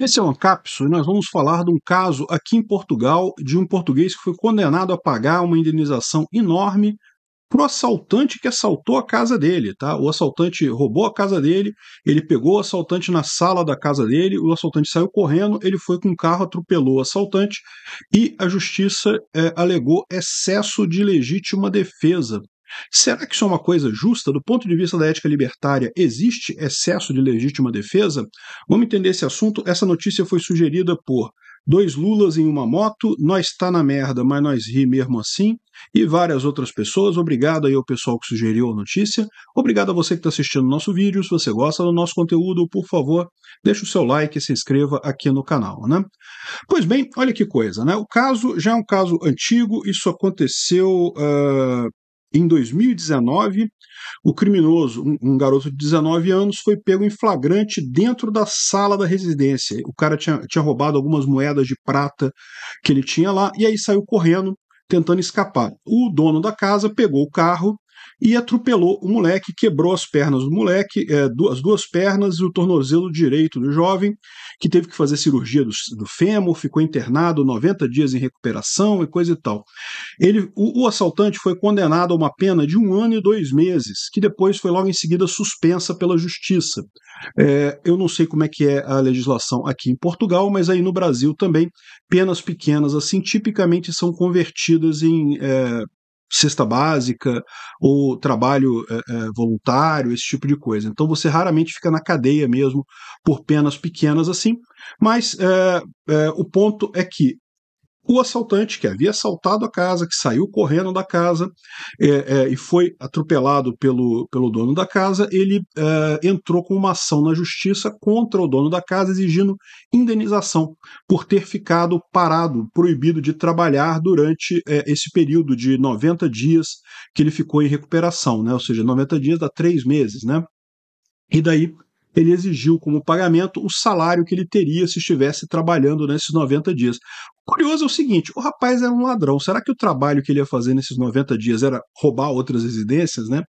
Esse é um capso e nós vamos falar de um caso aqui em Portugal de um português que foi condenado a pagar uma indenização enorme pro assaltante que assaltou a casa dele, tá? O assaltante roubou a casa dele, ele pegou o assaltante na sala da casa dele, o assaltante saiu correndo, ele foi com o carro, atropelou o assaltante e a justiça é, alegou excesso de legítima defesa Será que isso é uma coisa justa? Do ponto de vista da ética libertária, existe excesso de legítima defesa? Vamos entender esse assunto. Essa notícia foi sugerida por Dois Lulas em uma moto, nós tá na merda, mas nós ri mesmo assim, e várias outras pessoas. Obrigado aí ao pessoal que sugeriu a notícia. Obrigado a você que está assistindo o nosso vídeo. Se você gosta do nosso conteúdo, por favor, deixe o seu like e se inscreva aqui no canal, né? Pois bem, olha que coisa, né? O caso já é um caso antigo, isso aconteceu uh, em 2019, o criminoso, um garoto de 19 anos, foi pego em flagrante dentro da sala da residência. O cara tinha, tinha roubado algumas moedas de prata que ele tinha lá e aí saiu correndo, tentando escapar. O dono da casa pegou o carro e atropelou o moleque, quebrou as pernas do moleque, é, as duas pernas e o tornozelo direito do jovem, que teve que fazer cirurgia do, do fêmur, ficou internado 90 dias em recuperação e coisa e tal. Ele, o, o assaltante foi condenado a uma pena de um ano e dois meses, que depois foi logo em seguida suspensa pela justiça. É, eu não sei como é que é a legislação aqui em Portugal, mas aí no Brasil também, penas pequenas assim tipicamente são convertidas em é, cesta básica ou trabalho é, é, voluntário, esse tipo de coisa. Então você raramente fica na cadeia mesmo por penas pequenas assim. Mas é, o ponto é que o assaltante que havia assaltado a casa, que saiu correndo da casa é, é, e foi atropelado pelo, pelo dono da casa, ele é, entrou com uma ação na justiça contra o dono da casa, exigindo indenização por ter ficado parado, proibido de trabalhar durante é, esse período de 90 dias que ele ficou em recuperação, né? ou seja, 90 dias dá três meses. Né? E daí ele exigiu como pagamento o salário que ele teria se estivesse trabalhando nesses 90 dias. curioso é o seguinte: o rapaz era um ladrão. Será que o trabalho que ele ia fazer nesses 90 dias era roubar outras residências, né?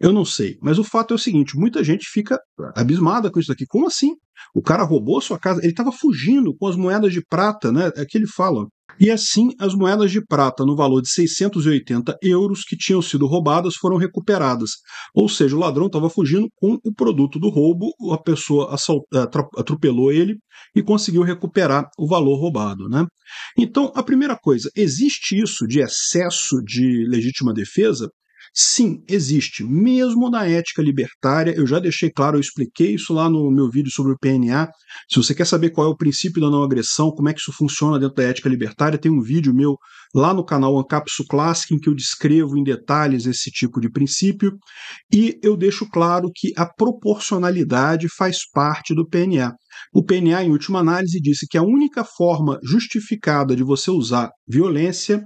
Eu não sei. Mas o fato é o seguinte: muita gente fica abismada com isso daqui. Como assim? O cara roubou sua casa, ele estava fugindo com as moedas de prata, né? É que ele fala. E assim, as moedas de prata no valor de 680 euros que tinham sido roubadas foram recuperadas. Ou seja, o ladrão estava fugindo com o produto do roubo, a pessoa eh, atropelou ele e conseguiu recuperar o valor roubado. Né? Então, a primeira coisa, existe isso de excesso de legítima defesa? Sim, existe, mesmo na ética libertária, eu já deixei claro, eu expliquei isso lá no meu vídeo sobre o PNA. Se você quer saber qual é o princípio da não agressão, como é que isso funciona dentro da ética libertária, tem um vídeo meu lá no canal Ancapsu Classic em que eu descrevo em detalhes esse tipo de princípio, e eu deixo claro que a proporcionalidade faz parte do PNA. O PNA, em última análise, disse que a única forma justificada de você usar violência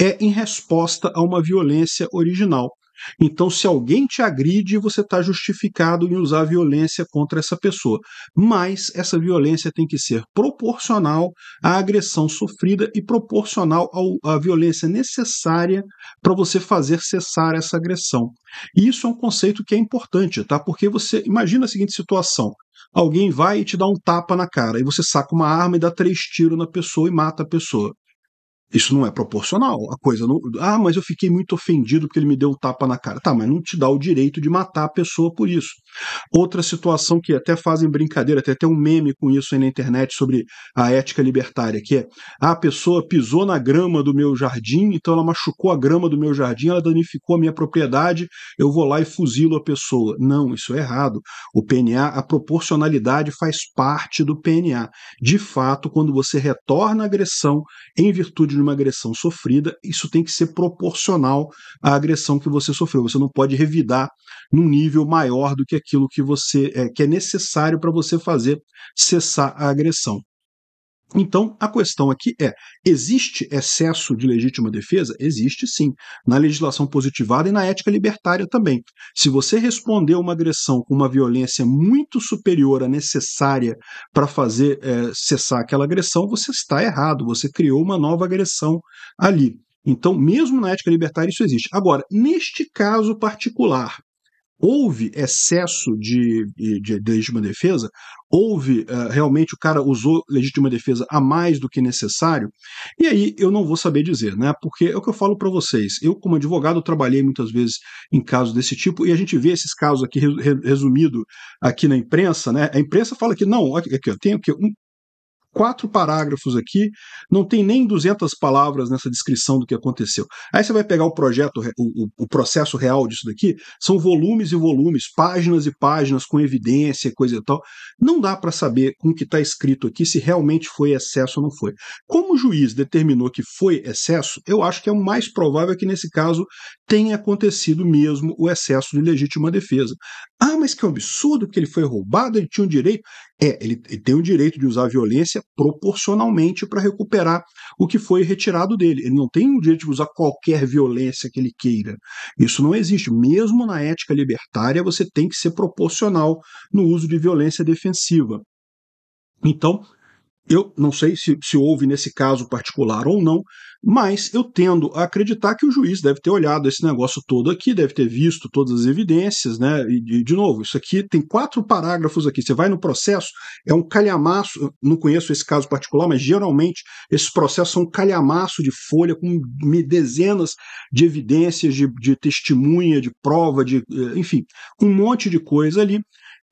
é em resposta a uma violência original. Então, se alguém te agride, você está justificado em usar violência contra essa pessoa. Mas essa violência tem que ser proporcional à agressão sofrida e proporcional à violência necessária para você fazer cessar essa agressão. E isso é um conceito que é importante, tá? Porque você imagina a seguinte situação: alguém vai e te dá um tapa na cara, e você saca uma arma e dá três tiros na pessoa e mata a pessoa. Isso não é proporcional. A coisa não. Ah, mas eu fiquei muito ofendido porque ele me deu um tapa na cara. Tá, mas não te dá o direito de matar a pessoa por isso. Outra situação que até fazem brincadeira, até tem um meme com isso aí na internet sobre a ética libertária, que é ah, a pessoa pisou na grama do meu jardim, então ela machucou a grama do meu jardim, ela danificou a minha propriedade, eu vou lá e fuzilo a pessoa. Não, isso é errado. O PNA, a proporcionalidade faz parte do PNA. De fato, quando você retorna a agressão em virtude de uma agressão sofrida, isso tem que ser proporcional à agressão que você sofreu. Você não pode revidar num nível maior do que aquilo que você é, que é necessário para você fazer cessar a agressão. Então, a questão aqui é: existe excesso de legítima defesa? Existe sim, na legislação positivada e na ética libertária também. Se você responder uma agressão com uma violência muito superior à necessária para fazer é, cessar aquela agressão, você está errado, você criou uma nova agressão ali. Então, mesmo na ética libertária, isso existe. Agora, neste caso particular, houve excesso de, de, de, legítima defesa, houve uh, realmente o cara usou legítima defesa a mais do que necessário, e aí eu não vou saber dizer, né? Porque é o que eu falo para vocês. Eu, como advogado, trabalhei muitas vezes em casos desse tipo, e a gente vê esses casos aqui resumido aqui na imprensa, né? A imprensa fala que não, aqui, eu tenho que um quatro parágrafos aqui, não tem nem 200 palavras nessa descrição do que aconteceu. Aí você vai pegar o projeto, o, o processo real disso daqui, são volumes e volumes, páginas e páginas com evidência, coisa e tal. Não dá para saber com o que está escrito aqui se realmente foi excesso ou não foi. Como o juiz determinou que foi excesso, eu acho que é o mais provável que nesse caso tenha acontecido mesmo o excesso de legítima defesa. Ah, mas que absurdo que ele foi roubado, ele tinha um direito. É, ele, ele, tem o direito de usar a violência proporcionalmente para recuperar o que foi retirado dele. Ele não tem o direito de usar qualquer violência que ele queira. Isso não existe. Mesmo na ética libertária, você tem que ser proporcional no uso de violência defensiva. Então, eu não sei se, se houve nesse caso particular ou não, mas eu tendo a acreditar que o juiz deve ter olhado esse negócio todo aqui, deve ter visto todas as evidências, né? E, de novo, isso aqui tem quatro parágrafos aqui. Você vai no processo, é um calhamaço. Não conheço esse caso particular, mas geralmente esses processos são um calhamaço de folha com dezenas de evidências, de, de testemunha, de prova, de eh, enfim, um monte de coisa ali.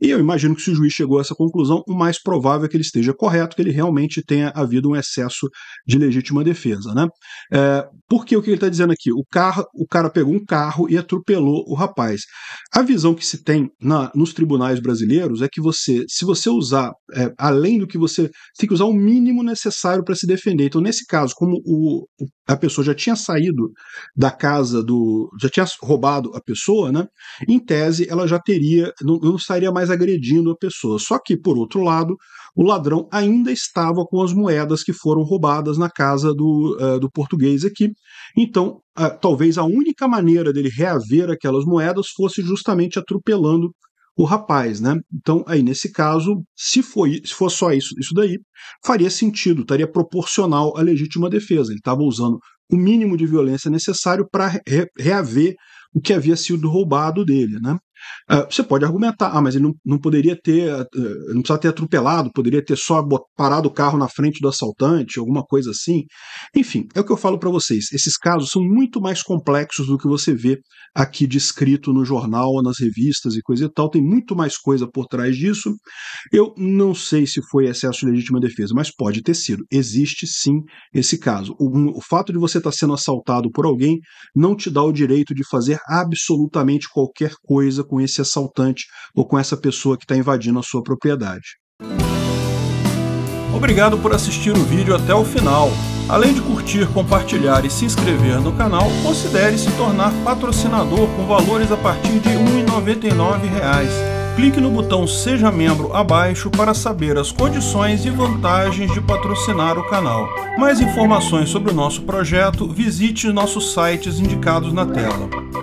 E eu imagino que se o juiz chegou a essa conclusão, o mais provável é que ele esteja correto, que ele realmente tenha havido um excesso de legítima defesa. Né? É, porque o que ele está dizendo aqui? O, carro, o cara pegou um carro e atropelou o rapaz. A visão que se tem na, nos tribunais brasileiros é que você, se você usar, é, além do que você, você tem que usar o mínimo necessário para se defender. Então, nesse caso, como o, a pessoa já tinha saído da casa do. já tinha roubado a pessoa, né? Em tese, ela já teria. não, não estaria mais mais agredindo a pessoa. Só que, por outro lado, o ladrão ainda estava com as moedas que foram roubadas na casa do, uh, do português aqui. Então, uh, talvez a única maneira dele reaver aquelas moedas fosse justamente atropelando o rapaz, né? Então, aí nesse caso, se for, se for só isso, isso daí, faria sentido, estaria proporcional à legítima defesa. Ele estava usando o mínimo de violência necessário para re reaver o que havia sido roubado dele, né? Uh, você pode argumentar, ah, mas ele não, não poderia ter, uh, não precisava ter atropelado, poderia ter só parado o carro na frente do assaltante, alguma coisa assim. Enfim, é o que eu falo para vocês. Esses casos são muito mais complexos do que você vê aqui descrito no jornal, nas revistas e coisa e tal. Tem muito mais coisa por trás disso. Eu não sei se foi excesso de legítima defesa, mas pode ter sido. Existe sim esse caso. O, o fato de você estar tá sendo assaltado por alguém não te dá o direito de fazer absolutamente qualquer coisa com esse assaltante ou com essa pessoa que está invadindo a sua propriedade. Obrigado por assistir o vídeo até o final. Além de curtir, compartilhar e se inscrever no canal, considere se tornar patrocinador com valores a partir de R$ 1,99 clique no botão Seja Membro abaixo para saber as condições e vantagens de patrocinar o canal. Mais informações sobre o nosso projeto, visite nossos sites indicados na tela.